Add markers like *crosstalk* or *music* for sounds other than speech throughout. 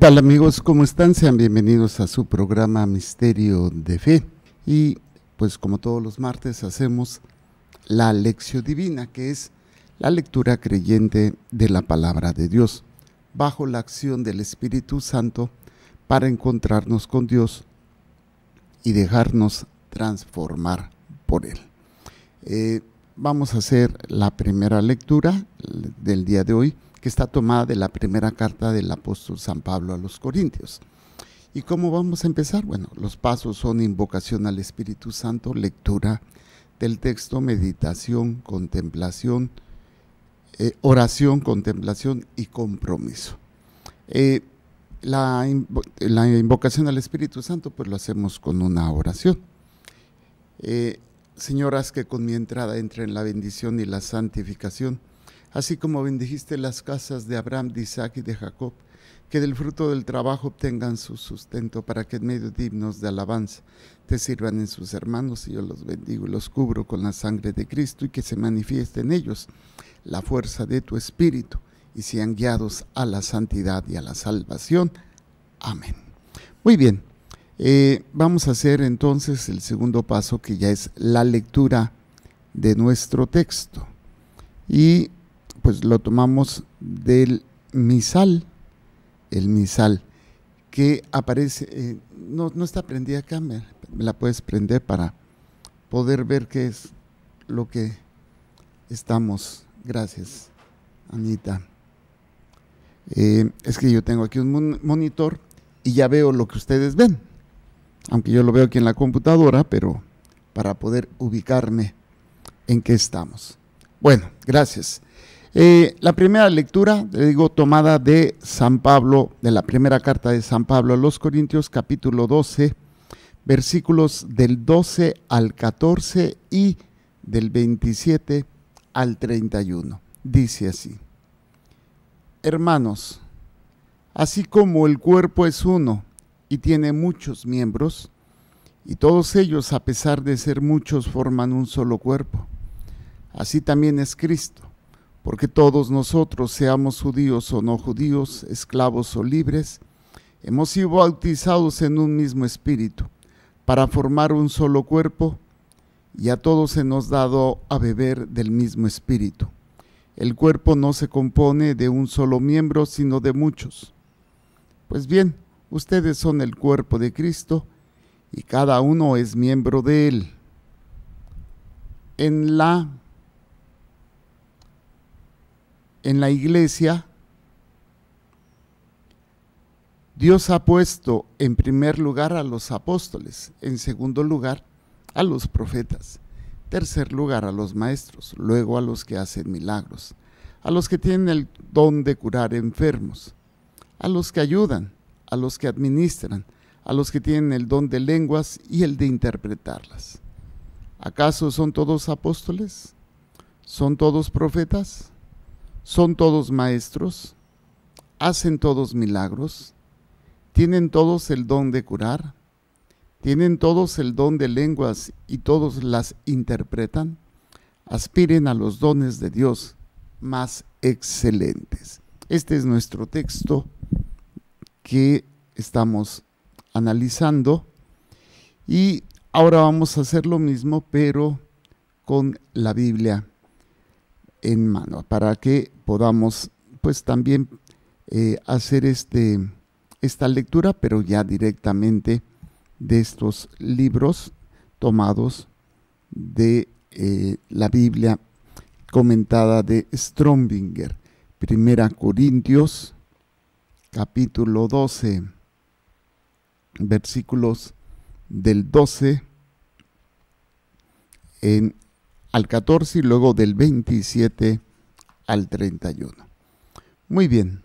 tal amigos? ¿Cómo están? Sean bienvenidos a su programa Misterio de Fe. Y pues como todos los martes hacemos la lección divina, que es la lectura creyente de la palabra de Dios, bajo la acción del Espíritu Santo para encontrarnos con Dios y dejarnos transformar por Él. Eh, vamos a hacer la primera lectura del día de hoy que está tomada de la primera carta del apóstol San Pablo a los Corintios. ¿Y cómo vamos a empezar? Bueno, los pasos son invocación al Espíritu Santo, lectura del texto, meditación, contemplación, eh, oración, contemplación y compromiso. Eh, la, invocación al Espíritu Santo pues lo hacemos con una oración. Eh, señoras, que con mi entrada entre en la bendición y la santificación así como bendijiste las casas de Abraham, de Isaac y de Jacob, que del fruto del trabajo obtengan su sustento para que en medio dignos de alabanza te sirvan en sus hermanos y yo los bendigo y los cubro con la sangre de Cristo y que se manifieste en ellos la fuerza de tu espíritu y sean guiados a la santidad y a la salvación. Amén. Muy bien, eh, vamos a hacer entonces el segundo paso que ya es la lectura de nuestro texto. Y pues lo tomamos del misal, el misal, que aparece, eh, no, está prendida acá, me, la puedes prender para poder ver qué es lo que estamos. Gracias, Anita. Eh, es que yo tengo aquí un monitor y ya veo lo que ustedes ven, aunque yo lo veo aquí en la computadora, pero para poder ubicarme en qué estamos. Bueno, gracias. Eh, la primera lectura, le digo, tomada de San Pablo, de la primera carta de San Pablo a los Corintios, capítulo 12, versículos del 12 al 14 y del 27 al 31. Dice así, Hermanos, así como el cuerpo es uno y tiene muchos miembros, y todos ellos, a pesar de ser muchos, forman un solo cuerpo, así también es Cristo porque todos nosotros, seamos judíos o no judíos, esclavos o libres, hemos sido bautizados en un mismo espíritu, para formar un solo cuerpo, y a todos se nos dado a beber del mismo espíritu. El cuerpo no se compone de un solo miembro, sino de muchos. Pues bien, ustedes son el cuerpo de Cristo, y cada uno es miembro de él. En la en la iglesia, Dios ha puesto en primer lugar a los apóstoles, en segundo lugar a los profetas, tercer lugar a los maestros, luego a los que hacen milagros, a los que tienen el don de curar enfermos, a los que ayudan, a los que administran, a los que tienen el don de lenguas y el de interpretarlas. ¿Acaso son todos apóstoles? ¿Son todos profetas? son todos maestros, hacen todos milagros, tienen todos el don de curar, tienen todos el don de lenguas y todos las interpretan, aspiren a los dones de Dios más excelentes. Este es nuestro texto que estamos analizando y ahora vamos a hacer lo mismo pero con la Biblia en mano para que podamos pues también eh, hacer este, esta lectura, pero ya directamente de estos libros tomados de eh, la Biblia comentada de Strombinger. Primera Corintios, capítulo 12, versículos del 12 en al 14 y luego del 27 al 31. Muy bien.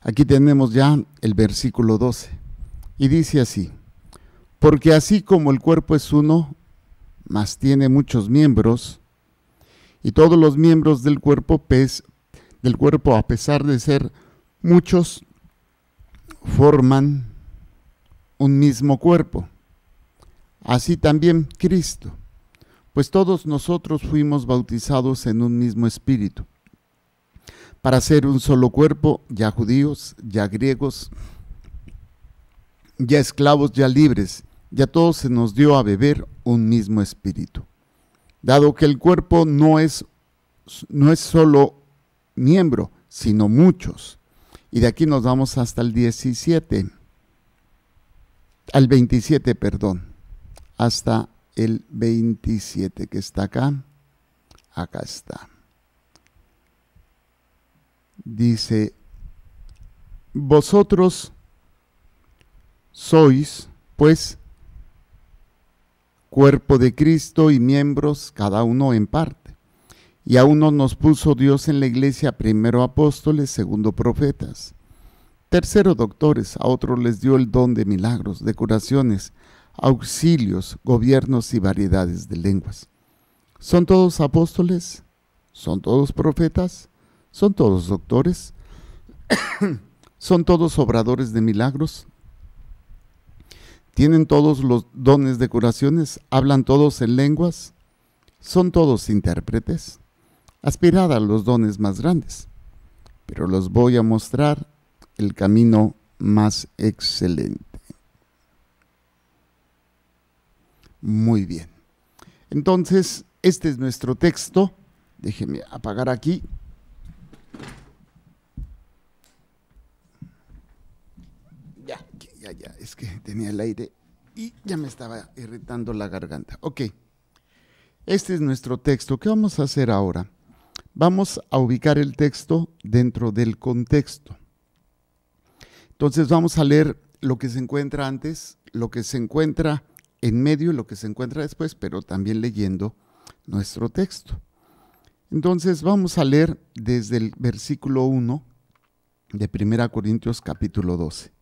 Aquí tenemos ya el versículo 12 y dice así, porque así como el cuerpo es uno, mas tiene muchos miembros, y todos los miembros del cuerpo, del cuerpo a pesar de ser muchos, forman un mismo cuerpo. Así también Cristo pues todos nosotros fuimos bautizados en un mismo espíritu, para ser un solo cuerpo, ya judíos, ya griegos, ya esclavos, ya libres, ya todos se nos dio a beber un mismo espíritu. Dado que el cuerpo no es, no es solo miembro, sino muchos. Y de aquí nos vamos hasta el 17, al 27, perdón, hasta el 27 que está acá. Acá está. Dice, vosotros sois, pues, cuerpo de Cristo y miembros, cada uno en parte. Y a uno nos puso Dios en la iglesia, primero apóstoles, segundo profetas, tercero doctores, a otro les dio el don de milagros, de curaciones, auxilios, gobiernos y variedades de lenguas. ¿Son todos apóstoles? ¿Son todos profetas? ¿Son todos doctores? *coughs* ¿Son todos obradores de milagros? ¿Tienen todos los dones de curaciones? ¿Hablan todos en lenguas? ¿Son todos intérpretes? Aspirad a los dones más grandes, pero los voy a mostrar el camino más excelente. Muy bien. Entonces, este es nuestro texto. Déjenme apagar aquí. Ya, ya, ya, es que tenía el aire y ya me estaba irritando la garganta. Ok, este es nuestro texto. ¿Qué vamos a hacer ahora? Vamos a ubicar el texto dentro del contexto. Entonces vamos a leer lo que se encuentra antes, lo que se encuentra en medio de lo que se encuentra después, pero también leyendo nuestro texto. Entonces vamos a leer desde el versículo 1 de 1 Corintios capítulo 12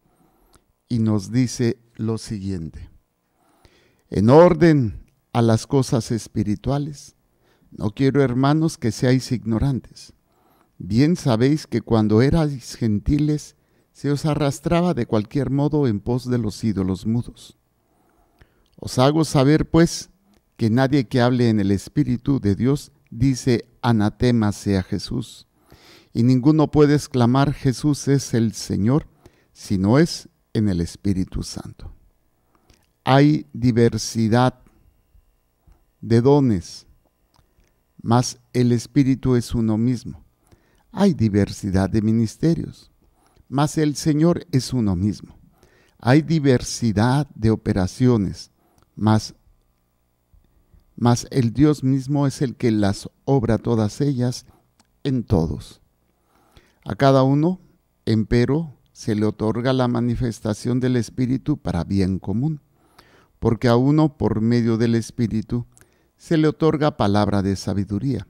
y nos dice lo siguiente. En orden a las cosas espirituales, no quiero hermanos que seáis ignorantes. Bien sabéis que cuando erais gentiles se os arrastraba de cualquier modo en pos de los ídolos mudos os hago saber, pues, que nadie que hable en el Espíritu de Dios dice anatema sea Jesús. Y ninguno puede exclamar Jesús es el Señor si no es en el Espíritu Santo. Hay diversidad de dones, mas el Espíritu es uno mismo. Hay diversidad de ministerios, mas el Señor es uno mismo. Hay diversidad de operaciones, mas, el Dios mismo es el que las obra todas ellas en todos. A cada uno, empero, se le otorga la manifestación del Espíritu para bien común, porque a uno por medio del Espíritu se le otorga palabra de sabiduría,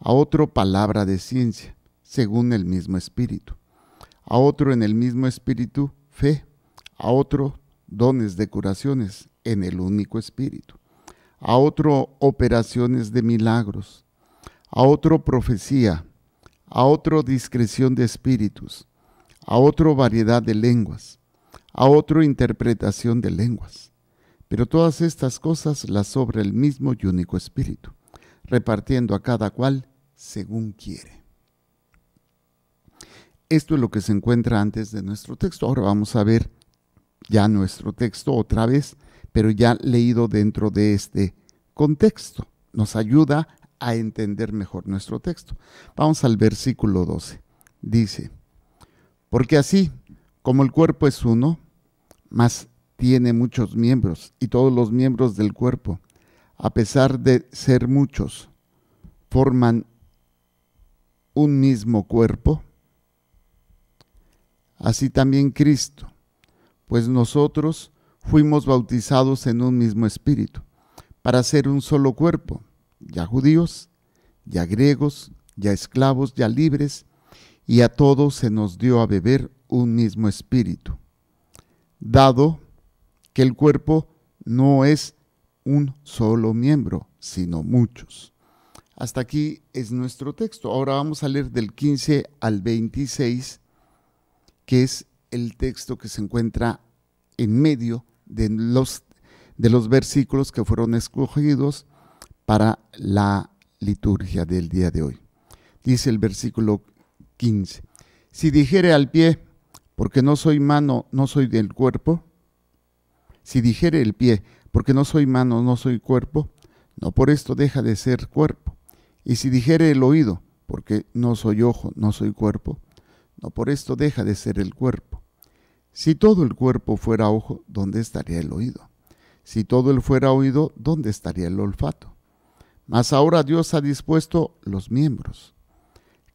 a otro palabra de ciencia, según el mismo Espíritu, a otro en el mismo Espíritu fe, a otro dones de curaciones en el único espíritu, a otro operaciones de milagros, a otro profecía, a otro discreción de espíritus, a otro variedad de lenguas, a otro interpretación de lenguas. Pero todas estas cosas las sobra el mismo y único espíritu, repartiendo a cada cual según quiere. Esto es lo que se encuentra antes de nuestro texto. Ahora vamos a ver ya nuestro texto otra vez pero ya leído dentro de este contexto. Nos ayuda a entender mejor nuestro texto. Vamos al versículo 12. Dice, porque así como el cuerpo es uno, mas tiene muchos miembros, y todos los miembros del cuerpo, a pesar de ser muchos, forman un mismo cuerpo, así también Cristo, pues nosotros fuimos bautizados en un mismo espíritu, para ser un solo cuerpo, ya judíos, ya griegos, ya esclavos, ya libres, y a todos se nos dio a beber un mismo espíritu, dado que el cuerpo no es un solo miembro, sino muchos. Hasta aquí es nuestro texto. Ahora vamos a leer del 15 al 26, que es el texto que se encuentra en medio de los, de los versículos que fueron escogidos para la liturgia del día de hoy. Dice el versículo 15, si dijere al pie, porque no soy mano, no soy del cuerpo, si dijere el pie, porque no soy mano, no soy cuerpo, no por esto deja de ser cuerpo. Y si dijere el oído, porque no soy ojo, no soy cuerpo, no por esto deja de ser el cuerpo. Si todo el cuerpo fuera ojo, ¿dónde estaría el oído? Si todo él fuera oído, ¿dónde estaría el olfato? Mas ahora Dios ha dispuesto los miembros,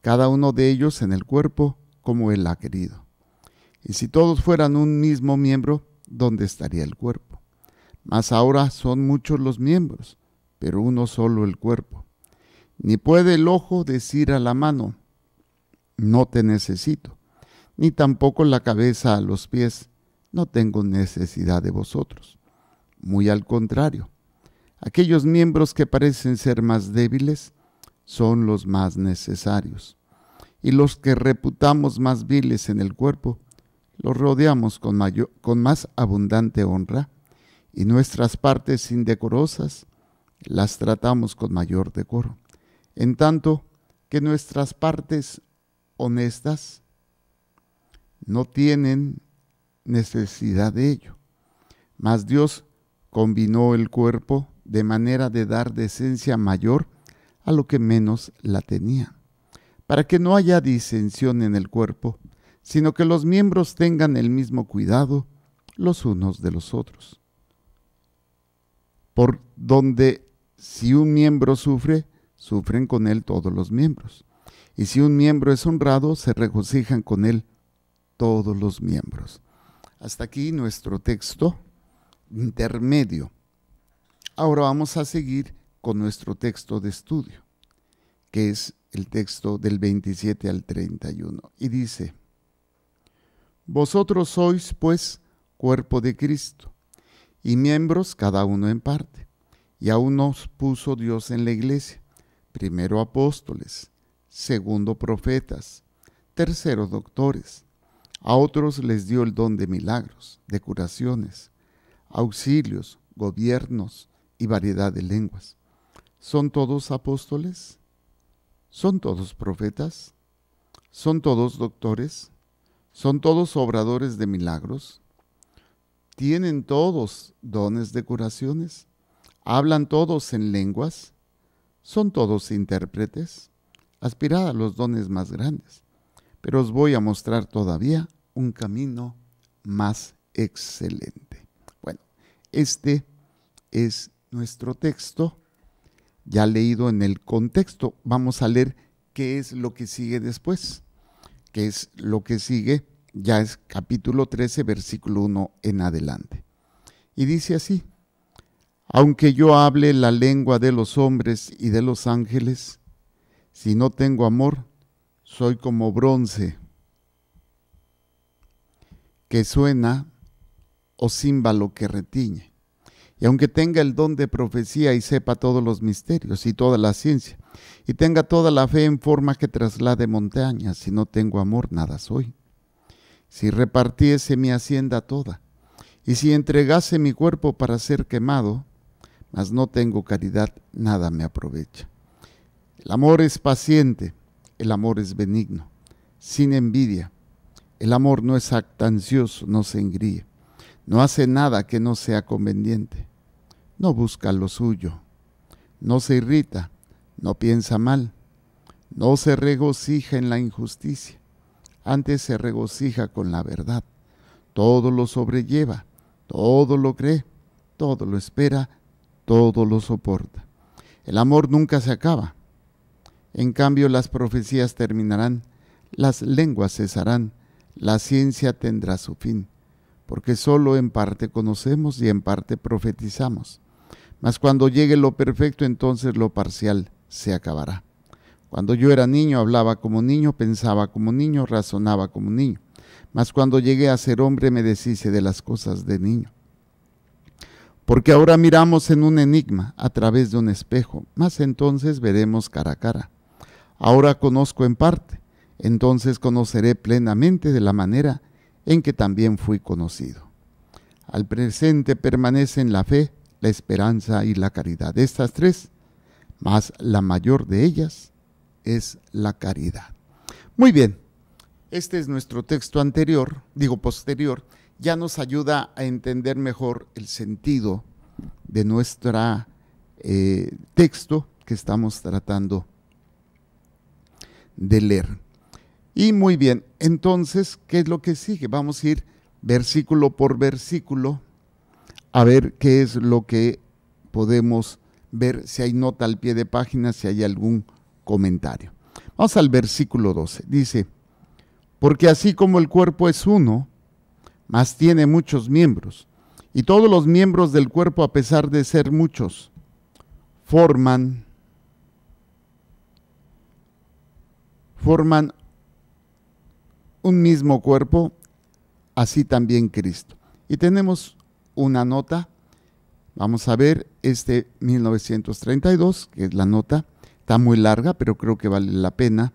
cada uno de ellos en el cuerpo como Él ha querido. Y si todos fueran un mismo miembro, ¿dónde estaría el cuerpo? Mas ahora son muchos los miembros, pero uno solo el cuerpo. Ni puede el ojo decir a la mano, no te necesito, ni tampoco la cabeza a los pies. No tengo necesidad de vosotros. Muy al contrario, aquellos miembros que parecen ser más débiles son los más necesarios. Y los que reputamos más viles en el cuerpo, los rodeamos con, mayor, con más abundante honra, y nuestras partes indecorosas las tratamos con mayor decoro. En tanto que nuestras partes honestas, no tienen necesidad de ello. Mas Dios combinó el cuerpo de manera de dar decencia mayor a lo que menos la tenía, para que no haya disensión en el cuerpo, sino que los miembros tengan el mismo cuidado los unos de los otros. Por donde si un miembro sufre, sufren con él todos los miembros. Y si un miembro es honrado, se regocijan con él todos los miembros. Hasta aquí nuestro texto intermedio. Ahora vamos a seguir con nuestro texto de estudio, que es el texto del 27 al 31. Y dice, Vosotros sois pues cuerpo de Cristo y miembros cada uno en parte. Y aún nos puso Dios en la iglesia, primero apóstoles, segundo profetas, tercero doctores, a otros les dio el don de milagros, de curaciones, auxilios, gobiernos y variedad de lenguas. ¿Son todos apóstoles? ¿Son todos profetas? ¿Son todos doctores? ¿Son todos obradores de milagros? ¿Tienen todos dones de curaciones? ¿Hablan todos en lenguas? ¿Son todos intérpretes? Aspirad a los dones más grandes pero os voy a mostrar todavía un camino más excelente. Bueno, este es nuestro texto, ya leído en el contexto. Vamos a leer qué es lo que sigue después, qué es lo que sigue, ya es capítulo 13, versículo 1 en adelante. Y dice así, aunque yo hable la lengua de los hombres y de los ángeles, si no tengo amor, soy como bronce que suena o címbalo que retiñe. Y aunque tenga el don de profecía y sepa todos los misterios y toda la ciencia, y tenga toda la fe en forma que traslade montañas, si no tengo amor, nada soy. Si repartiese mi hacienda toda, y si entregase mi cuerpo para ser quemado, mas no tengo caridad, nada me aprovecha. El amor es paciente, el amor es benigno, sin envidia. El amor no es actancioso, no se engríe. No hace nada que no sea conveniente. No busca lo suyo. No se irrita. No piensa mal. No se regocija en la injusticia. Antes se regocija con la verdad. Todo lo sobrelleva. Todo lo cree. Todo lo espera. Todo lo soporta. El amor nunca se acaba. En cambio, las profecías terminarán, las lenguas cesarán, la ciencia tendrá su fin, porque solo en parte conocemos y en parte profetizamos. Mas cuando llegue lo perfecto, entonces lo parcial se acabará. Cuando yo era niño, hablaba como niño, pensaba como niño, razonaba como niño. Mas cuando llegué a ser hombre, me deshice de las cosas de niño. Porque ahora miramos en un enigma a través de un espejo, mas entonces veremos cara a cara. Ahora conozco en parte, entonces conoceré plenamente de la manera en que también fui conocido. Al presente permanecen la fe, la esperanza y la caridad. Estas tres, más la mayor de ellas, es la caridad. Muy bien, este es nuestro texto anterior, digo posterior, ya nos ayuda a entender mejor el sentido de nuestro eh, texto que estamos tratando de leer. Y muy bien, entonces, ¿qué es lo que sigue? Vamos a ir versículo por versículo a ver qué es lo que podemos ver, si hay nota al pie de página, si hay algún comentario. Vamos al versículo 12. Dice, porque así como el cuerpo es uno, mas tiene muchos miembros, y todos los miembros del cuerpo, a pesar de ser muchos, forman forman un mismo cuerpo, así también Cristo. Y tenemos una nota, vamos a ver, este 1932, que es la nota, está muy larga, pero creo que vale la pena.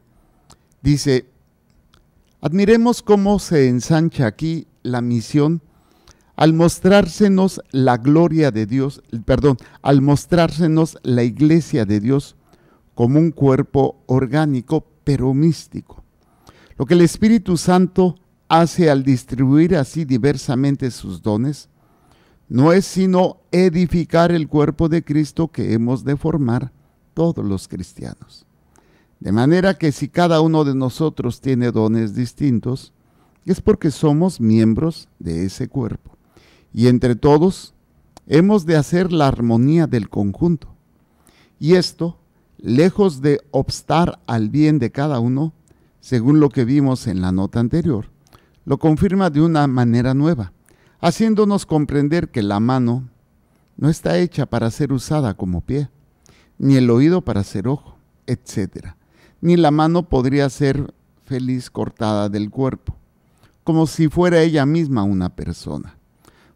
Dice, admiremos cómo se ensancha aquí la misión al mostrársenos la gloria de Dios, perdón, al mostrársenos la iglesia de Dios como un cuerpo orgánico pero místico. Lo que el Espíritu Santo hace al distribuir así diversamente sus dones, no es sino edificar el cuerpo de Cristo que hemos de formar todos los cristianos. De manera que si cada uno de nosotros tiene dones distintos, es porque somos miembros de ese cuerpo. Y entre todos hemos de hacer la armonía del conjunto. Y esto lejos de obstar al bien de cada uno, según lo que vimos en la nota anterior, lo confirma de una manera nueva, haciéndonos comprender que la mano no está hecha para ser usada como pie, ni el oído para ser ojo, etc. Ni la mano podría ser feliz cortada del cuerpo, como si fuera ella misma una persona.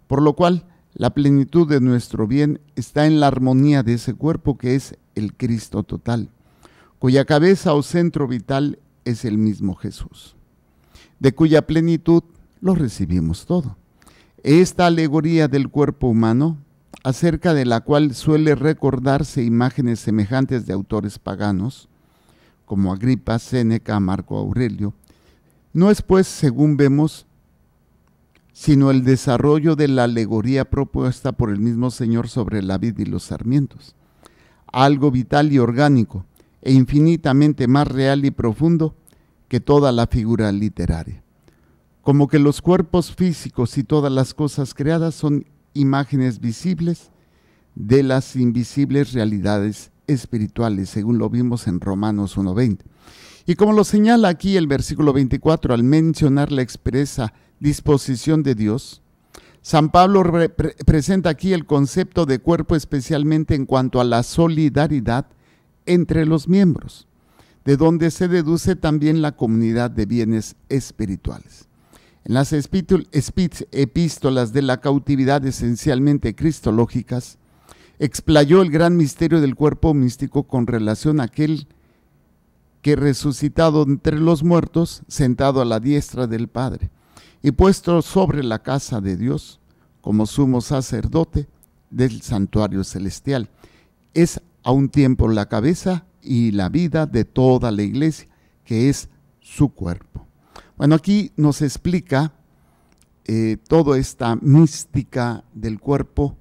Por lo cual, la plenitud de nuestro bien está en la armonía de ese cuerpo que es el Cristo total, cuya cabeza o centro vital es el mismo Jesús, de cuya plenitud lo recibimos todo. Esta alegoría del cuerpo humano, acerca de la cual suele recordarse imágenes semejantes de autores paganos, como Agripa, Séneca, Marco Aurelio, no es pues, según vemos, sino el desarrollo de la alegoría propuesta por el mismo Señor sobre la vid y los sarmientos. Algo vital y orgánico, e infinitamente más real y profundo que toda la figura literaria. Como que los cuerpos físicos y todas las cosas creadas son imágenes visibles de las invisibles realidades espirituales, según lo vimos en Romanos 1.20. Y como lo señala aquí el versículo 24, al mencionar la expresa disposición de Dios. San Pablo presenta aquí el concepto de cuerpo especialmente en cuanto a la solidaridad entre los miembros, de donde se deduce también la comunidad de bienes espirituales. En las epístolas de la cautividad esencialmente cristológicas, explayó el gran misterio del cuerpo místico con relación a aquel que resucitado entre los muertos, sentado a la diestra del Padre, y puesto sobre la casa de Dios como sumo sacerdote del santuario celestial. Es a un tiempo la cabeza y la vida de toda la iglesia, que es su cuerpo. Bueno, aquí nos explica eh, toda esta mística del cuerpo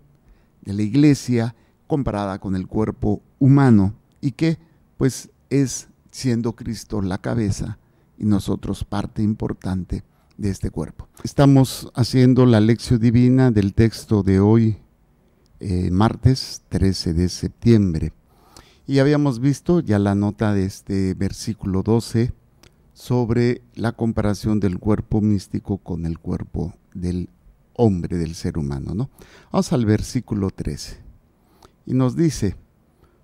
de la iglesia comparada con el cuerpo humano y que pues es siendo Cristo la cabeza y nosotros parte importante de este cuerpo. Estamos haciendo la lección divina del texto de hoy, eh, martes 13 de septiembre. Y habíamos visto ya la nota de este versículo 12 sobre la comparación del cuerpo místico con el cuerpo del hombre, del ser humano. ¿no? Vamos al versículo 13. Y nos dice,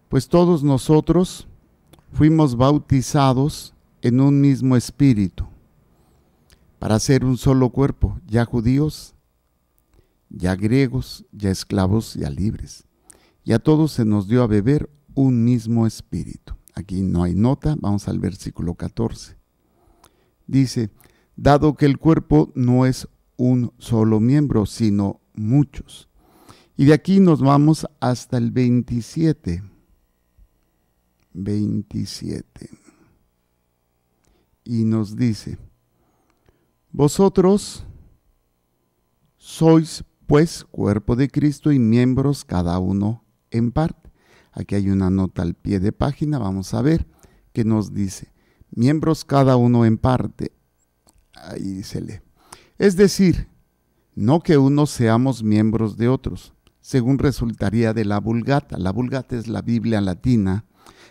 pues todos nosotros fuimos bautizados en un mismo espíritu para ser un solo cuerpo, ya judíos, ya griegos, ya esclavos, ya libres. Y a todos se nos dio a beber un mismo espíritu. Aquí no hay nota, vamos al versículo 14. Dice, dado que el cuerpo no es un solo miembro, sino muchos. Y de aquí nos vamos hasta el 27. 27. Y nos dice, vosotros sois pues cuerpo de Cristo y miembros cada uno en parte. Aquí hay una nota al pie de página, vamos a ver, que nos dice, miembros cada uno en parte. Ahí se lee. Es decir, no que unos seamos miembros de otros, según resultaría de la Vulgata. La Vulgata es la Biblia latina,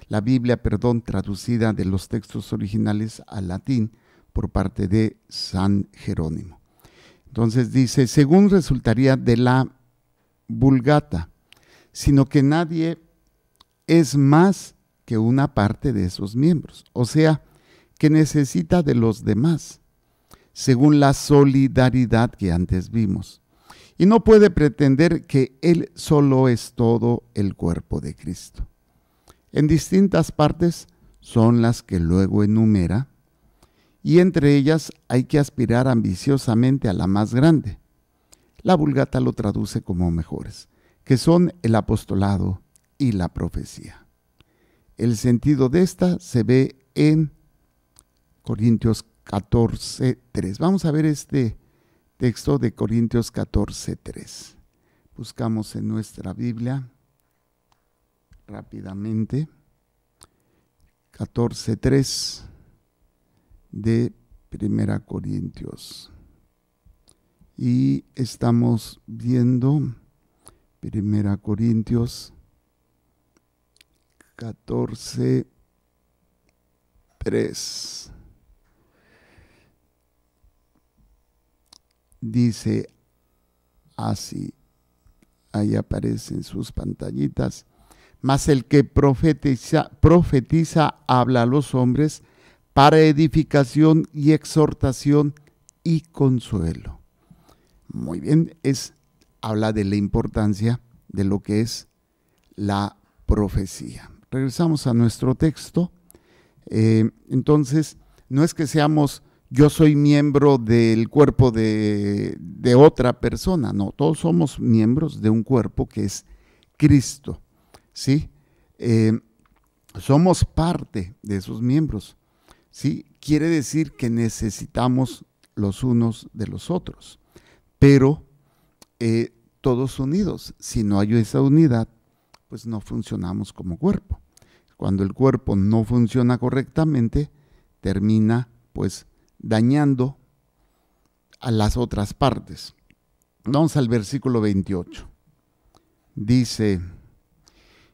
la Biblia, perdón, traducida de los textos originales al latín, por parte de San Jerónimo. Entonces dice, según resultaría de la vulgata, sino que nadie es más que una parte de esos miembros, o sea, que necesita de los demás, según la solidaridad que antes vimos. Y no puede pretender que Él solo es todo el cuerpo de Cristo. En distintas partes son las que luego enumera y entre ellas hay que aspirar ambiciosamente a la más grande. La Vulgata lo traduce como mejores, que son el apostolado y la profecía. El sentido de esta se ve en Corintios 14.3. Vamos a ver este texto de Corintios 14.3. Buscamos en nuestra Biblia rápidamente. 14.3 de Primera Corintios. Y estamos viendo Primera Corintios 14, 3. Dice así, ahí aparecen sus pantallitas, mas el que profetiza, profetiza habla a los hombres para edificación y exhortación y consuelo. Muy bien, es habla de la importancia de lo que es la profecía. Regresamos a nuestro texto. Eh, entonces, no es que seamos yo soy miembro del cuerpo de, otra persona, no, todos somos miembros de un cuerpo que es Cristo, ¿sí? Eh, somos parte de esos miembros. Quiere decir que necesitamos los unos de los otros, pero eh, todos unidos. Si no hay esa unidad, pues no funcionamos como cuerpo. Cuando el cuerpo no funciona correctamente, termina pues dañando a las otras partes. Vamos al versículo 28. Dice,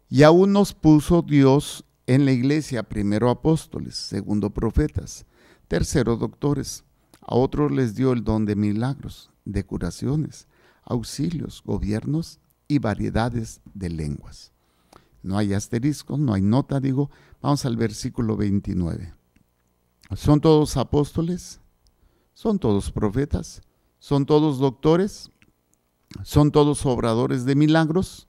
y aún nos puso Dios en la iglesia primero apóstoles, segundo profetas, tercero doctores. A otros les dio el don de milagros, de curaciones, auxilios, gobiernos y variedades de lenguas. No hay asterisco, no hay nota, digo. Vamos al versículo 29. ¿Son todos apóstoles? ¿Son todos profetas? ¿Son todos doctores? ¿Son todos obradores de milagros?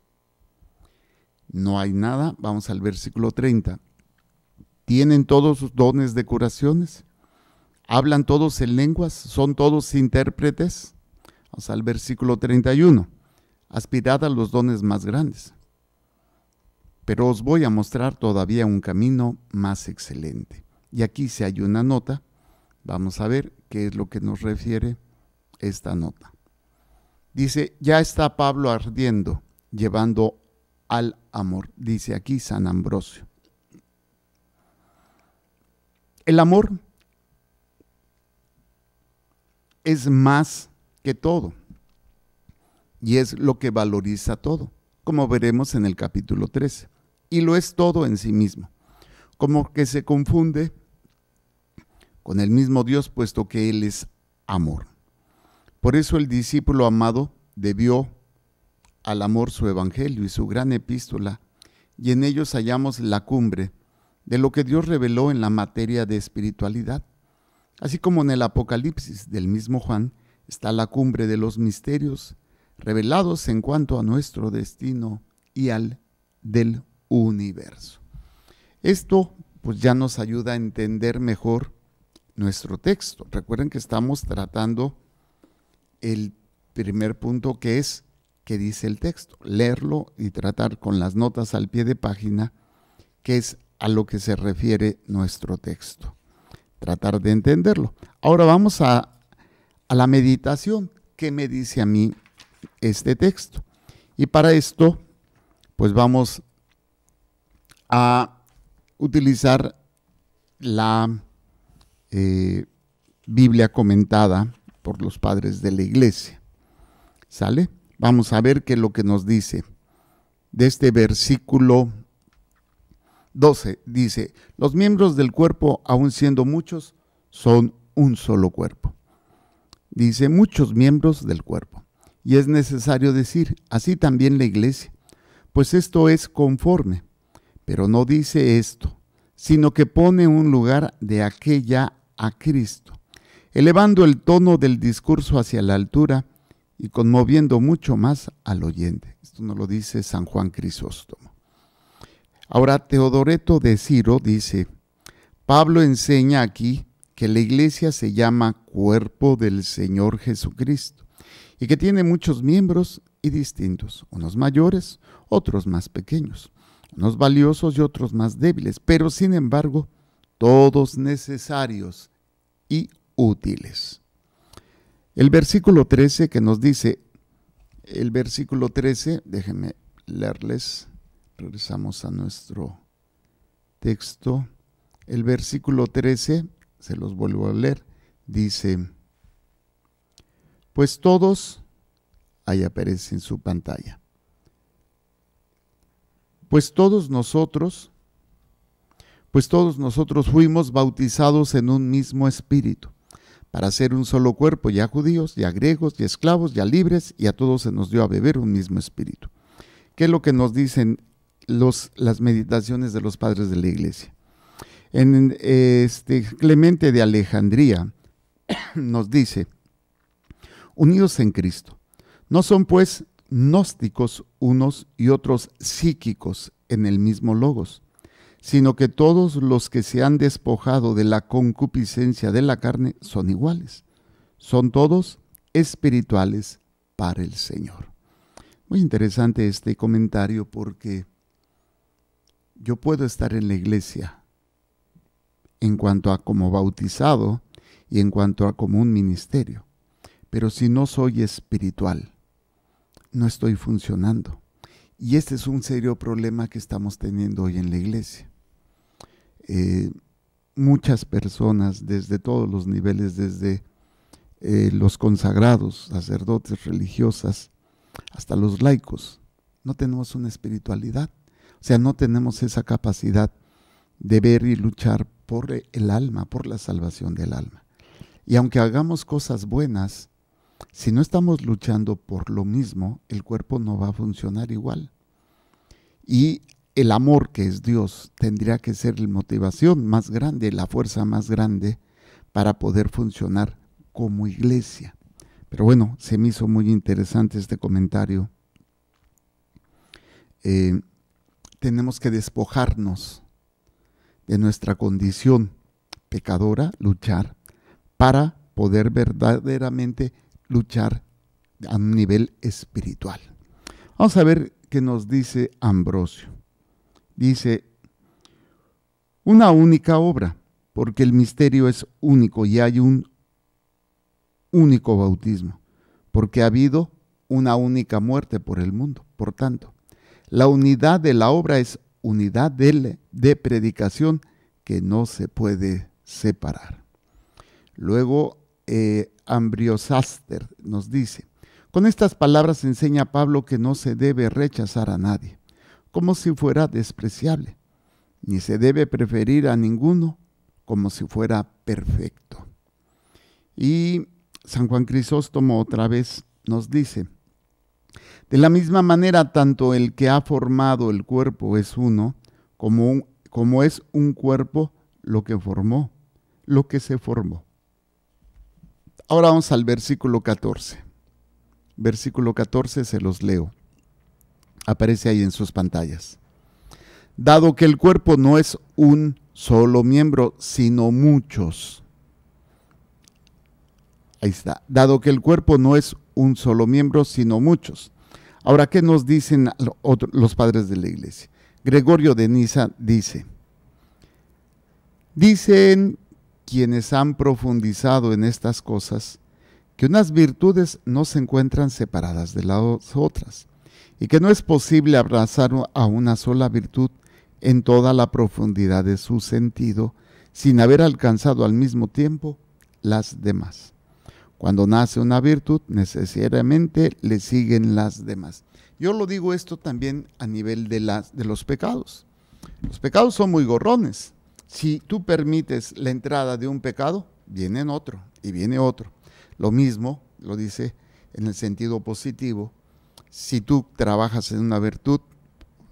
No hay nada. Vamos al versículo 30. ¿Tienen todos sus dones de curaciones? ¿Hablan todos en lenguas? ¿Son todos intérpretes? Vamos al versículo 31. Aspirad a los dones más grandes. Pero os voy a mostrar todavía un camino más excelente. Y aquí si hay una nota, vamos a ver qué es lo que nos refiere esta nota. Dice, ya está Pablo ardiendo, llevando al amor, dice aquí San Ambrosio. El amor es más que todo y es lo que valoriza todo, como veremos en el capítulo 13, y lo es todo en sí mismo, como que se confunde con el mismo Dios, puesto que Él es amor. Por eso el discípulo amado debió al amor su evangelio y su gran epístola, y en ellos hallamos la cumbre de lo que Dios reveló en la materia de espiritualidad. Así como en el Apocalipsis del mismo Juan está la cumbre de los misterios revelados en cuanto a nuestro destino y al del universo. Esto pues ya nos ayuda a entender mejor nuestro texto. Recuerden que estamos tratando el primer punto que es que dice el texto, leerlo y tratar con las notas al pie de página, que es a lo que se refiere nuestro texto. Tratar de entenderlo. Ahora vamos a, la meditación. ¿Qué me dice a mí este texto? Y para esto, pues vamos a utilizar la eh, Biblia comentada por los padres de la iglesia. ¿Sale? Vamos a ver qué es lo que nos dice. De este versículo 12 dice, los miembros del cuerpo, aun siendo muchos, son un solo cuerpo. Dice, muchos miembros del cuerpo. Y es necesario decir, así también la iglesia, pues esto es conforme, pero no dice esto, sino que pone un lugar de aquella a Cristo, elevando el tono del discurso hacia la altura y conmoviendo mucho más al oyente. Esto nos lo dice San Juan Crisóstomo. Ahora, Teodoreto de Ciro dice, Pablo enseña aquí que la iglesia se llama cuerpo del Señor Jesucristo y que tiene muchos miembros y distintos, unos mayores, otros más pequeños, unos valiosos y otros más débiles, pero sin embargo, todos necesarios y útiles. El versículo 13 que nos dice, el versículo 13, déjenme leerles, regresamos a nuestro texto. El versículo 13, se los vuelvo a leer, dice, pues todos, ahí aparece en su pantalla, pues todos nosotros, pues todos nosotros fuimos bautizados en un mismo espíritu para ser un solo cuerpo, ya judíos, ya griegos, ya esclavos, ya libres, y a todos se nos dio a beber un mismo espíritu. ¿Qué es lo que nos dicen las meditaciones de los padres de la iglesia? En este, Clemente de Alejandría *coughs* nos dice, unidos en Cristo, no son pues gnósticos unos y otros psíquicos en el mismo logos, sino que todos los que se han despojado de la concupiscencia de la carne son iguales. Son todos espirituales para el Señor. Muy interesante este comentario porque yo puedo estar en la iglesia en cuanto a como bautizado y en cuanto a como un ministerio, pero si no soy espiritual, no estoy funcionando. Y este es un serio problema que estamos teniendo hoy en la iglesia. Eh, muchas personas desde todos los niveles, desde eh, los consagrados, sacerdotes, religiosas, hasta los laicos. No tenemos una espiritualidad, o sea, no tenemos esa capacidad de ver y luchar por el alma, por la salvación del alma. Y aunque hagamos cosas buenas, si no estamos luchando por lo mismo, el cuerpo no va a funcionar igual. Y el amor que es Dios tendría que ser la motivación más grande, la fuerza más grande para poder funcionar como iglesia. Pero bueno, se me hizo muy interesante este comentario. Eh, tenemos que despojarnos de nuestra condición pecadora, luchar, para poder verdaderamente luchar a un nivel espiritual. Vamos a ver qué nos dice Ambrosio. Dice, una única obra, porque el misterio es único y hay un único bautismo, porque ha habido una única muerte por el mundo. Por tanto, la unidad de la obra es unidad de, de predicación que no se puede separar. Luego, eh, Ambriosaster nos dice, con estas palabras enseña Pablo que no se debe rechazar a nadie, como si fuera despreciable, ni se debe preferir a ninguno como si fuera perfecto. Y San Juan Crisóstomo otra vez nos dice, de la misma manera tanto el que ha formado el cuerpo es uno, como, como es un cuerpo lo que formó, lo que se formó. Ahora vamos al versículo 14. Versículo 14 se los leo aparece ahí en sus pantallas. Dado que el cuerpo no es un solo miembro, sino muchos. Ahí está. Dado que el cuerpo no es un solo miembro, sino muchos. Ahora, ¿qué nos dicen los padres de la iglesia? Gregorio de Niza dice, dicen quienes han profundizado en estas cosas que unas virtudes no se encuentran separadas de las otras, y que no es posible abrazar a una sola virtud en toda la profundidad de su sentido sin haber alcanzado al mismo tiempo las demás. Cuando nace una virtud, necesariamente le siguen las demás. Yo lo digo esto también a nivel de, las, de los pecados. Los pecados son muy gorrones. Si tú permites la entrada de un pecado, viene otro y viene otro. Lo mismo lo dice en el sentido positivo si tú trabajas en una virtud,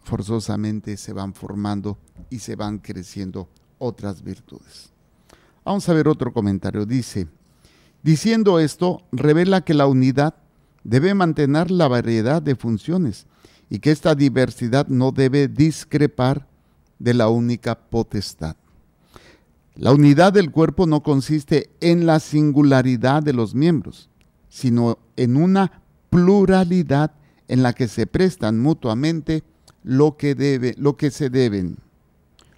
forzosamente se van formando y se van creciendo otras virtudes. Vamos a ver otro comentario. Dice, diciendo esto, revela que la unidad debe mantener la variedad de funciones y que esta diversidad no debe discrepar de la única potestad. La unidad del cuerpo no consiste en la singularidad de los miembros, sino en una pluralidad en la que se prestan mutuamente lo que, debe, lo que se deben,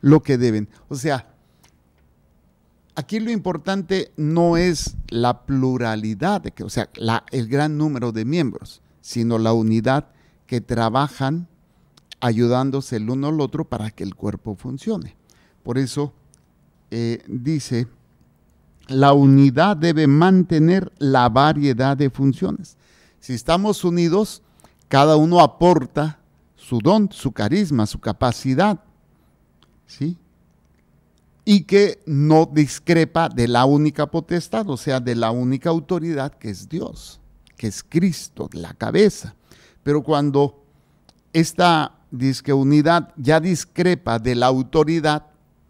lo que deben. O sea, aquí lo importante no es la pluralidad, o sea, el gran número de miembros, sino la unidad que trabajan ayudándose el uno al otro para que el cuerpo funcione. Por eso eh, dice, la unidad debe mantener la variedad de funciones. Si estamos unidos, cada uno aporta su don, su carisma, su capacidad, ¿sí? Y que no discrepa de la única potestad, o sea, de la única autoridad que es Dios, que es Cristo, la cabeza. Pero cuando esta disqueunidad ya discrepa de la autoridad,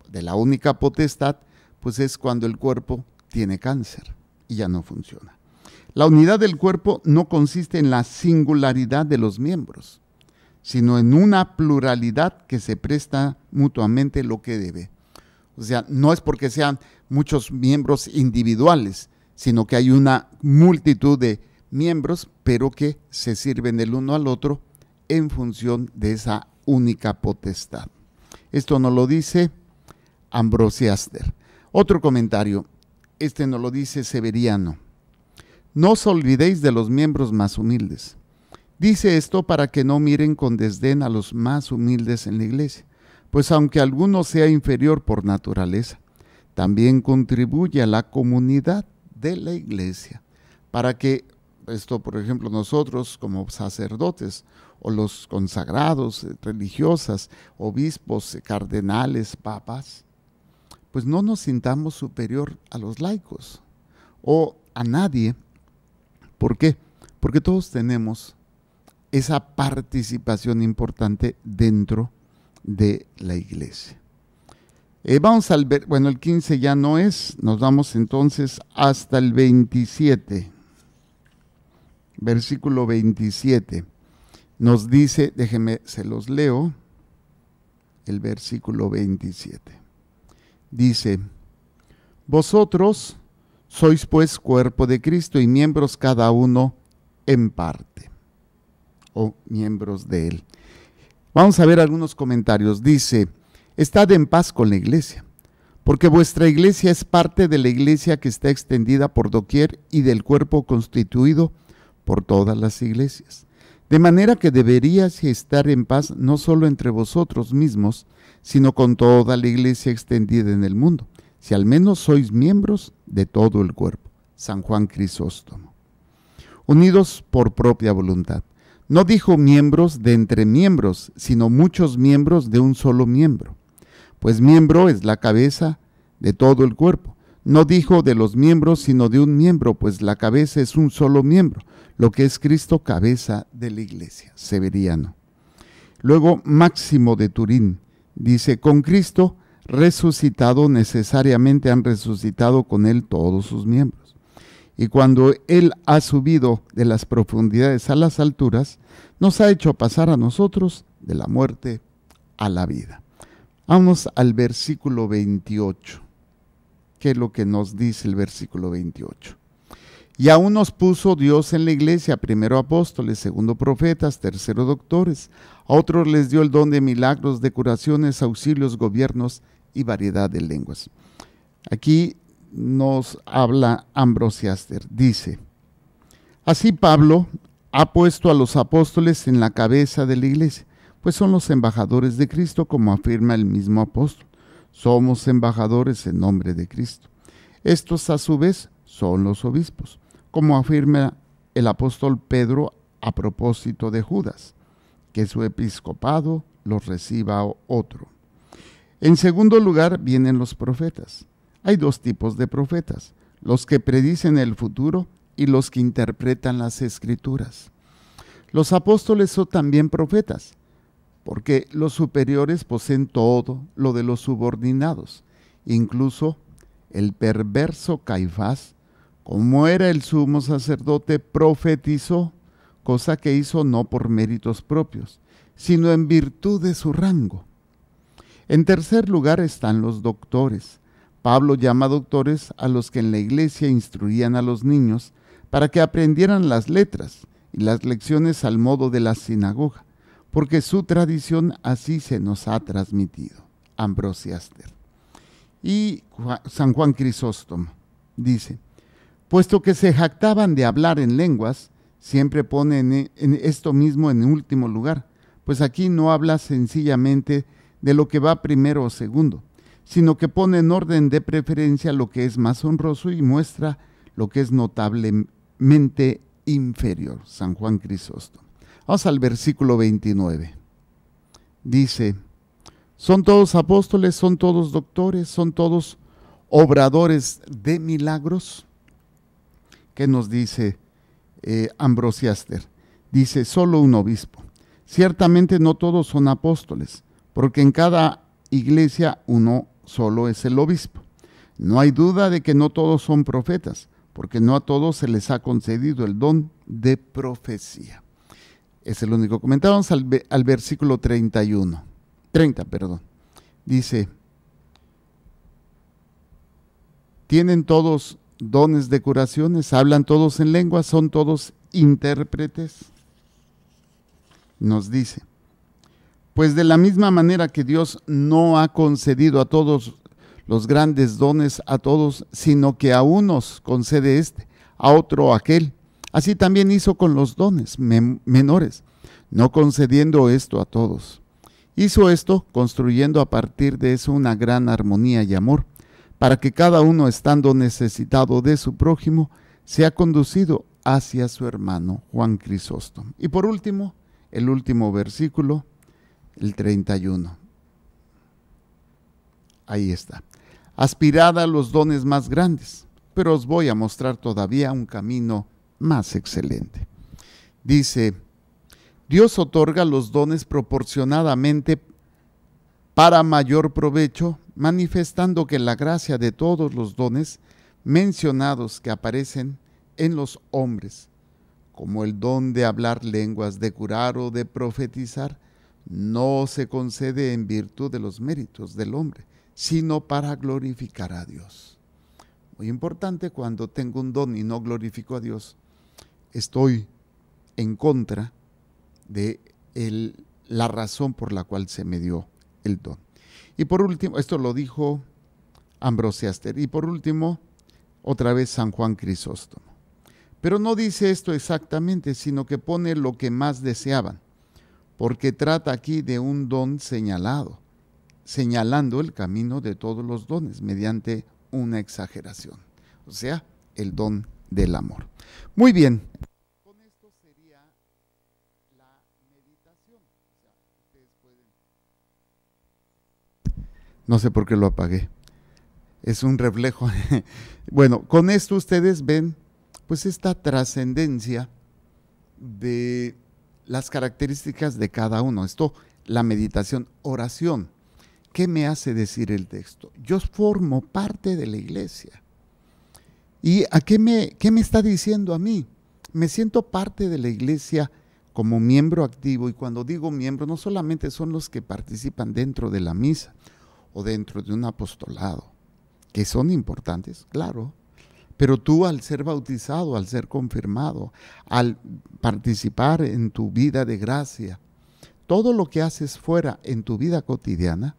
de la única potestad, pues es cuando el cuerpo tiene cáncer y ya no funciona. La unidad del cuerpo no consiste en la singularidad de los miembros, sino en una pluralidad que se presta mutuamente lo que debe. O sea, no es porque sean muchos miembros individuales, sino que hay una multitud de miembros, pero que se sirven el uno al otro en función de esa única potestad. Esto no lo dice Ambrosiaster. Otro comentario, este no lo dice Severiano. No os olvidéis de los miembros más humildes. Dice esto para que no miren con desdén a los más humildes en la iglesia, pues aunque alguno sea inferior por naturaleza, también contribuye a la comunidad de la iglesia, para que esto, por ejemplo, nosotros como sacerdotes o los consagrados, eh, religiosas, obispos, eh, cardenales, papas, pues no nos sintamos superior a los laicos o a nadie ¿Por qué? Porque todos tenemos esa participación importante dentro de la iglesia. Eh, vamos al ver, bueno, el 15 ya no es, nos vamos entonces hasta el 27. Versículo 27. Nos dice, déjenme, se los leo, el versículo 27. Dice, vosotros sois pues cuerpo de Cristo y miembros cada uno en parte, o miembros de Él. Vamos a ver algunos comentarios. Dice, estad en paz con la iglesia, porque vuestra iglesia es parte de la iglesia que está extendida por doquier y del cuerpo constituido por todas las iglesias. De manera que deberíais estar en paz no solo entre vosotros mismos, sino con toda la iglesia extendida en el mundo si al menos sois miembros de todo el cuerpo. San Juan Crisóstomo. Unidos por propia voluntad. No dijo miembros de entre miembros, sino muchos miembros de un solo miembro, pues miembro es la cabeza de todo el cuerpo. No dijo de los miembros, sino de un miembro, pues la cabeza es un solo miembro, lo que es Cristo cabeza de la iglesia. Severiano. Luego Máximo de Turín dice, con Cristo resucitado necesariamente han resucitado con él todos sus miembros. Y cuando él ha subido de las profundidades a las alturas, nos ha hecho pasar a nosotros de la muerte a la vida. Vamos al versículo 28. ¿Qué es lo que nos dice el versículo 28? Y aún nos puso Dios en la iglesia, primero apóstoles, segundo profetas, tercero doctores. A otros les dio el don de milagros, de curaciones, auxilios, gobiernos y variedad de lenguas. Aquí nos habla Ambrosiaster, dice, así Pablo ha puesto a los apóstoles en la cabeza de la iglesia, pues son los embajadores de Cristo, como afirma el mismo apóstol. Somos embajadores en nombre de Cristo. Estos a su vez son los obispos, como afirma el apóstol Pedro a propósito de Judas, que su episcopado los reciba otro. En segundo lugar vienen los profetas. Hay dos tipos de profetas, los que predicen el futuro y los que interpretan las escrituras. Los apóstoles son también profetas, porque los superiores poseen todo lo de los subordinados, incluso el perverso Caifás, como era el sumo sacerdote, profetizó, cosa que hizo no por méritos propios, sino en virtud de su rango en tercer lugar están los doctores. Pablo llama doctores a los que en la iglesia instruían a los niños para que aprendieran las letras y las lecciones al modo de la sinagoga, porque su tradición así se nos ha transmitido. Ambrosiaster. Y San Juan Crisóstomo dice, puesto que se jactaban de hablar en lenguas, siempre ponen en esto mismo en último lugar, pues aquí no habla sencillamente de lo que va primero o segundo, sino que pone en orden de preferencia lo que es más honroso y muestra lo que es notablemente inferior. San Juan Crisóstomo. Vamos al versículo 29. Dice, son todos apóstoles, son todos doctores, son todos obradores de milagros. ¿Qué nos dice eh, Ambrosiaster? Dice, solo un obispo. Ciertamente no todos son apóstoles, porque en cada iglesia uno solo es el obispo. No hay duda de que no todos son profetas, porque no a todos se les ha concedido el don de profecía. Es el único comentario. al, al versículo 31. 30, perdón. Dice, ¿tienen todos dones de curaciones? ¿Hablan todos en lengua? ¿Son todos intérpretes? Nos dice, pues de la misma manera que Dios no ha concedido a todos los grandes dones a todos, sino que a unos concede este, a otro aquel. Así también hizo con los dones menores, no concediendo esto a todos. Hizo esto construyendo a partir de eso una gran armonía y amor, para que cada uno estando necesitado de su prójimo, sea conducido hacia su hermano Juan Crisóstomo. Y por último, el último versículo el 31. Ahí está. Aspirad a los dones más grandes, pero os voy a mostrar todavía un camino más excelente. Dice, Dios otorga los dones proporcionadamente para mayor provecho, manifestando que la gracia de todos los dones mencionados que aparecen en los hombres, como el don de hablar lenguas, de curar o de profetizar, no se concede en virtud de los méritos del hombre, sino para glorificar a Dios. Muy importante, cuando tengo un don y no glorifico a Dios, estoy en contra de la razón por la cual se me dio el don. Y por último, esto lo dijo Ambrosiaster. Y por último, otra vez San Juan Crisóstomo. Pero no dice esto exactamente, sino que pone lo que más deseaban porque trata aquí de un don señalado, señalando el camino de todos los dones mediante una exageración, o sea, el don del amor. Muy bien. Con esto sería la meditación. No sé por qué lo apagué. Es un reflejo. *laughs* bueno, con esto ustedes ven pues esta trascendencia de las características de cada uno. Esto, la meditación, oración. ¿Qué me hace decir el texto? Yo formo parte de la iglesia. ¿Y a qué me, qué me está diciendo a mí? Me siento parte de la iglesia como miembro activo, y cuando digo miembro, no solamente son los que participan dentro de la misa o dentro de un apostolado, que son importantes, claro, pero tú al ser bautizado, al ser confirmado, al participar en tu vida de gracia, todo lo que haces fuera en tu vida cotidiana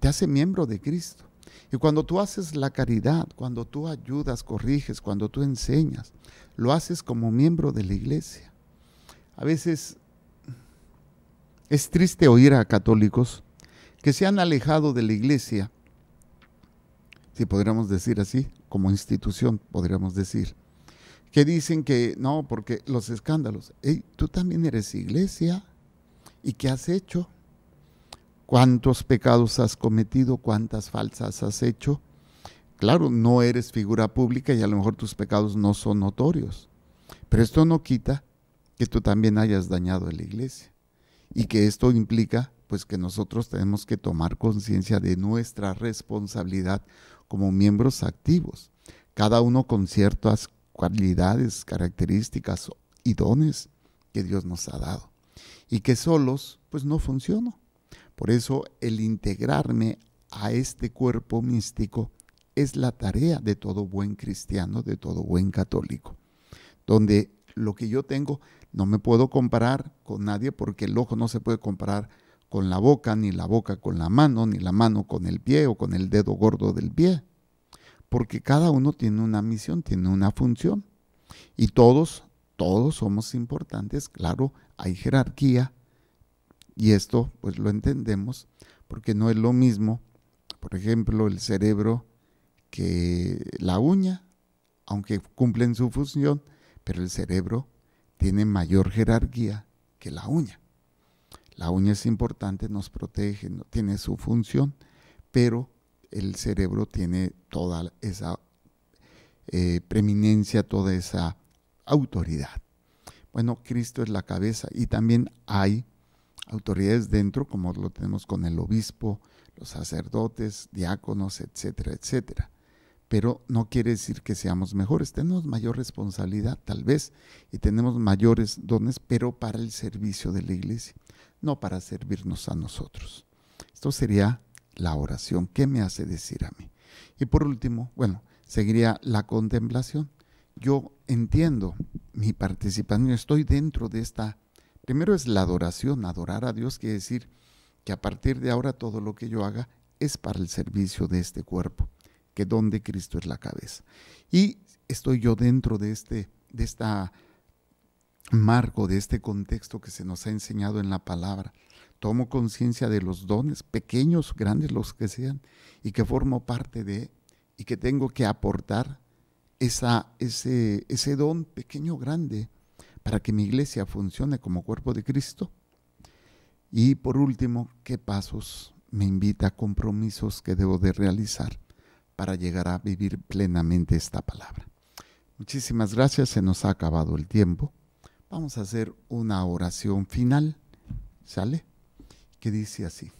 te hace miembro de Cristo. Y cuando tú haces la caridad, cuando tú ayudas, corriges, cuando tú enseñas, lo haces como miembro de la iglesia. A veces es triste oír a católicos que se han alejado de la iglesia, si podríamos decir así, como institución, podríamos decir, que dicen que no, porque los escándalos, hey, tú también eres iglesia, ¿y qué has hecho? ¿Cuántos pecados has cometido? ¿Cuántas falsas has hecho? Claro, no eres figura pública y a lo mejor tus pecados no son notorios, pero esto no quita que tú también hayas dañado a la iglesia y que esto implica pues que nosotros tenemos que tomar conciencia de nuestra responsabilidad como miembros activos, cada uno con ciertas cualidades, características y dones que Dios nos ha dado y que solos pues no funciono. Por eso el integrarme a este cuerpo místico es la tarea de todo buen cristiano, de todo buen católico, donde lo que yo tengo no me puedo comparar con nadie porque el ojo no se puede comparar con la boca, ni la boca con la mano, ni la mano con el pie o con el dedo gordo del pie. Porque cada uno tiene una misión, tiene una función. Y todos, todos somos importantes. Claro, hay jerarquía. Y esto pues lo entendemos porque no es lo mismo, por ejemplo, el cerebro que la uña, aunque cumplen su función, pero el cerebro tiene mayor jerarquía que la uña. La uña es importante, nos protege, tiene su función, pero el cerebro tiene toda esa eh, preeminencia, toda esa autoridad. Bueno, Cristo es la cabeza y también hay autoridades dentro, como lo tenemos con el obispo, los sacerdotes, diáconos, etcétera, etcétera. Pero no quiere decir que seamos mejores, tenemos mayor responsabilidad tal vez y tenemos mayores dones, pero para el servicio de la iglesia no para servirnos a nosotros. Esto sería la oración. ¿Qué me hace decir a mí? Y por último, bueno, seguiría la contemplación. Yo entiendo mi participación, estoy dentro de esta. Primero es la adoración, adorar a Dios quiere decir que a partir de ahora todo lo que yo haga es para el servicio de este cuerpo, que donde Cristo es la cabeza. Y estoy yo dentro de, este, de esta marco de este contexto que se nos ha enseñado en la palabra. Tomo conciencia de los dones, pequeños, grandes los que sean, y que formo parte de, y que tengo que aportar esa, ese, ese don pequeño, grande, para que mi iglesia funcione como cuerpo de Cristo. Y por último, ¿qué pasos me invita a compromisos que debo de realizar para llegar a vivir plenamente esta palabra? Muchísimas gracias, se nos ha acabado el tiempo. Vamos a hacer una oración final, ¿sale? Que dice así.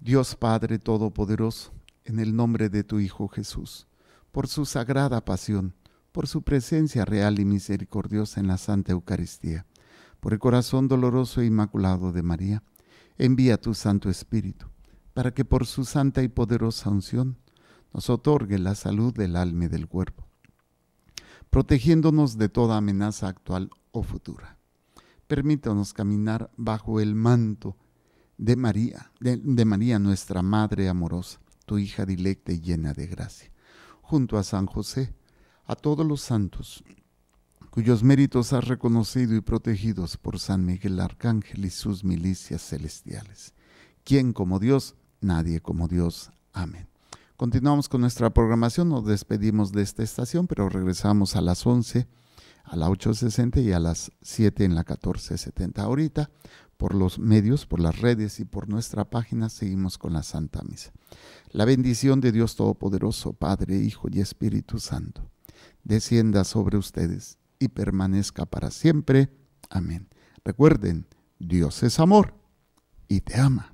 Dios Padre Todopoderoso, en el nombre de tu Hijo Jesús, por su sagrada pasión, por su presencia real y misericordiosa en la Santa Eucaristía, por el corazón doloroso e inmaculado de María, envía tu Santo Espíritu, para que por su santa y poderosa unción nos otorgue la salud del alma y del cuerpo protegiéndonos de toda amenaza actual o futura. Permítanos caminar bajo el manto de María, de, María nuestra Madre amorosa, tu hija dilecta y llena de gracia, junto a San José, a todos los santos, cuyos méritos has reconocido y protegidos por San Miguel Arcángel y sus milicias celestiales. quien como Dios? Nadie como Dios. Amén. Continuamos con nuestra programación, nos despedimos de esta estación, pero regresamos a las 11, a las 8.60 y a las 7 en la 14.70. Ahorita, por los medios, por las redes y por nuestra página, seguimos con la Santa Misa. La bendición de Dios Todopoderoso, Padre, Hijo y Espíritu Santo, descienda sobre ustedes y permanezca para siempre. Amén. Recuerden, Dios es amor y te ama.